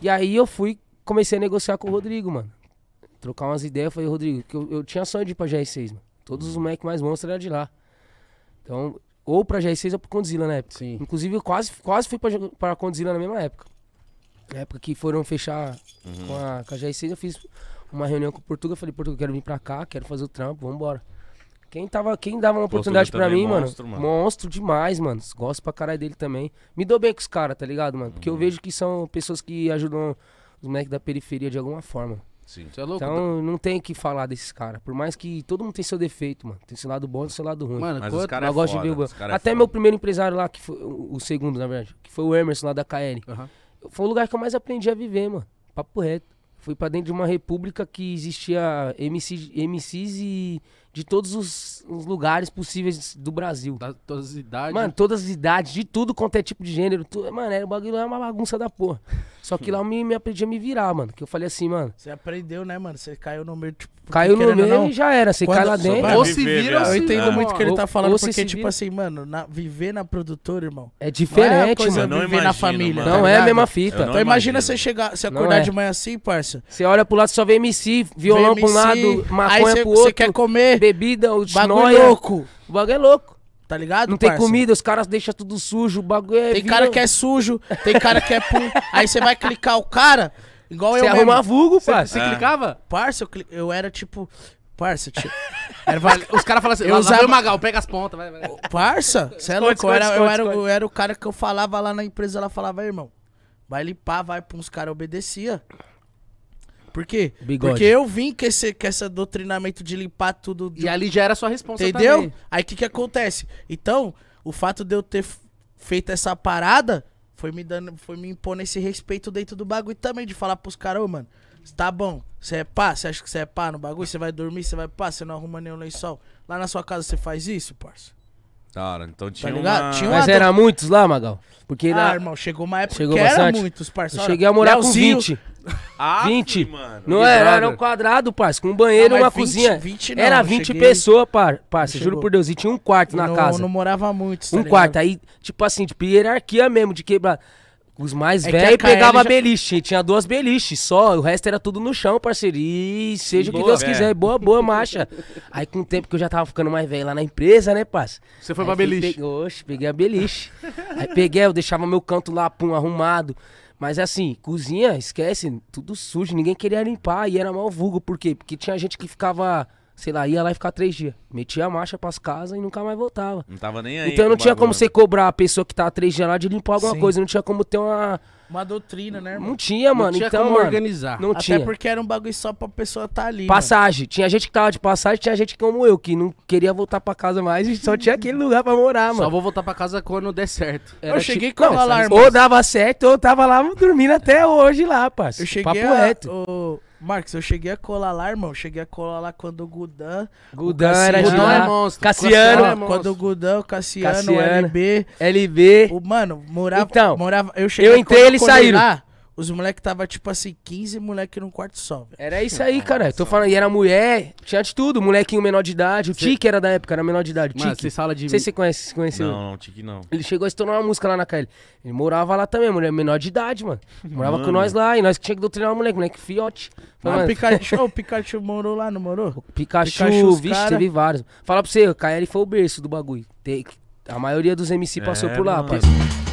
E aí eu fui, comecei a negociar com o Rodrigo, mano. Trocar umas ideias, eu falei, Rodrigo, que eu, eu, tinha sonho de ir pra GR6, mano. Todos os moleques mais monstros eram de lá. Então, ou pra GR6 ou pra Condzilla na época. Sim. Inclusive, eu quase, quase fui pra, pra Condzilla na mesma época. Na época que foram fechar uhum. com, a, com a GR6, eu fiz uma reunião com o Portuga. Falei, Portuga, quero vir pra cá, quero fazer o trampo, vambora. embora. Quem, tava, quem dava uma oportunidade para é mim, monstro, mano, monstro demais, mano. Gosto pra caralho dele também. Me dou bem com os caras, tá ligado, mano? Porque eu uhum. vejo que são pessoas que ajudam os moleques da periferia de alguma forma. Sim. Você é louco? Então tá? não tem que falar desses caras. Por mais que todo mundo tem seu defeito, mano. Tem seu lado bom e seu lado ruim. Mano, mas quanto... cara eu é gosto foda, de ver o... É Até é meu primeiro empresário lá, que foi o segundo, na verdade, que foi o Emerson lá da KL. Uhum. Foi o lugar que eu mais aprendi a viver, mano. Papo reto. Fui pra dentro de uma república que existia MC, MCs e de todos os, os lugares possíveis do Brasil. Da, todas as idades. Mano, todas as idades, de tudo quanto é tipo de gênero. Tudo, mano, era, é, o bagulho é uma bagunça da porra. Só que lá eu me, me aprendi a me virar, mano. Que eu falei assim, mano. Você aprendeu, né, mano? Você caiu no meio, tipo. Caiu no meio e já era. Você Quando, cai lá dentro. Ou se vira, eu entendo é. muito o que ele tá falando, ou, ou porque, tipo vira. assim, mano, na, viver na produtora, irmão. É diferente, não é mano. Não viver imagino, na família. Não é a mesma fita. Então imagina você chegar, você acordar é. de manhã assim, parça. Você olha pro lado, só vê MC, violão pro lado, maconha pro outro. Você quer comer bebida, o bagulho é louco. O bagulho é louco. Tá ligado? Não tem comida, os caras deixam tudo sujo, o bagulho é. Tem cara que é sujo, tem cara que é pum. aí você vai clicar o cara, igual cê eu. Você arruma vulgo, parça. Você é. clicava? Parça, eu, cli... eu era tipo. Parça, tipo. Era... Os caras falavam assim, eu usava... Magal, pega as pontas, vai, vai. Parça, você é louco. eu, era, eu, era, eu era o cara que eu falava lá na empresa, ela falava, irmão, vai limpar, vai pra uns caras, obedecia. Por quê? Bigode. Porque eu vim com esse, com esse doutrinamento de limpar tudo. De... E ali já era sua resposta Entendeu? Também. Aí o que, que acontece? Então, o fato de eu ter feito essa parada foi me dando, foi me impondo esse respeito dentro do bagulho também, de falar pros caras, ô, oh, mano, tá bom, você é pá, você acha que você é pá no bagulho, você vai dormir, você vai pá, você não arruma nenhum lençol. Lá na sua casa você faz isso, parça? Cara, então tá tinha, tá uma... tinha uma... Mas era muitos lá, Magal? Porque ah, irmão, chegou uma época chegou que bastante. era muitos, Eu cheguei a morar Leozinho, com 20. Ah, 20. Mano. Não era, é, era um quadrado, parceiro. com um banheiro e uma 20, cozinha. 20 não, era 20 pessoas, parceiro. juro por Deus. E tinha um quarto na não, casa. Não morava muito, Um tá quarto. Aí, tipo assim, tipo, hierarquia mesmo, de quebrar. Os mais é velhos pegavam já... beliche. Tinha duas beliches só. O resto era tudo no chão, parceiro. E seja boa, o que Deus véio. quiser. Boa, boa, marcha. Aí com o tempo que eu já tava ficando mais velho lá na empresa, né, parceiro? Você foi Aí, pra beliche? Pe... Oxe, peguei a beliche. Aí peguei, eu deixava meu canto lá, pum, arrumado. Mas é assim, cozinha, esquece, tudo sujo, ninguém queria limpar e era mal vulgo. Por quê? Porque tinha gente que ficava, sei lá, ia lá e ficava três dias. Metia a marcha pras casas e nunca mais voltava. Não tava nem aí. Então não tinha como você cobrar a pessoa que tava três dias lá de limpar alguma Sim. coisa, não tinha como ter uma uma doutrina, né, irmão? Não tinha, mano. Não tinha então, como mano, organizar. Não Até tinha. porque era um bagulho só pra pessoa tá ali. Passagem. Mano. Tinha gente que tava de passagem, tinha gente como eu, que não queria voltar pra casa mais e só tinha aquele lugar pra morar, mano. Só vou voltar pra casa quando der certo. Era eu cheguei tipo... com o alarme. Ou dava certo, ou tava lá dormindo até hoje lá, parceiro. Eu cheguei Papo a... reto. O Marcos, eu cheguei a colar lá, irmão. Cheguei a colar lá quando o Gudan. Gudan era de lá. É monstro. Cassiano. Cassiano. É quando o Gudan, o Cassiano, Cassiano, o LB. LB. O, mano, morava. Então, morava, eu cheguei eu entrei, eles saíram. Lá, os moleques tava, tipo assim, 15 moleque num quarto só, velho. Era isso aí, cara. Tô falando, e era mulher, tinha de tudo, molequinho menor de idade. O Cê... Tiki era da época, era menor de idade. O você sala de. Não sei se você conhece, se conheceu. Não, não, Tiki não. Ele chegou a estourar uma música lá na KL. Ele morava lá também, mulher menor de idade, mano. Morava mano. com nós lá, e nós que tinha que doutrinar o moleque, moleque fiote. Mas o Pikachu, o Pikachu morou lá, não morou? O Pikachu, Pikachu vixe, cara... teve vários. Fala pra você, o KL foi o berço do bagulho. A maioria dos MC passou é, por lá, mano.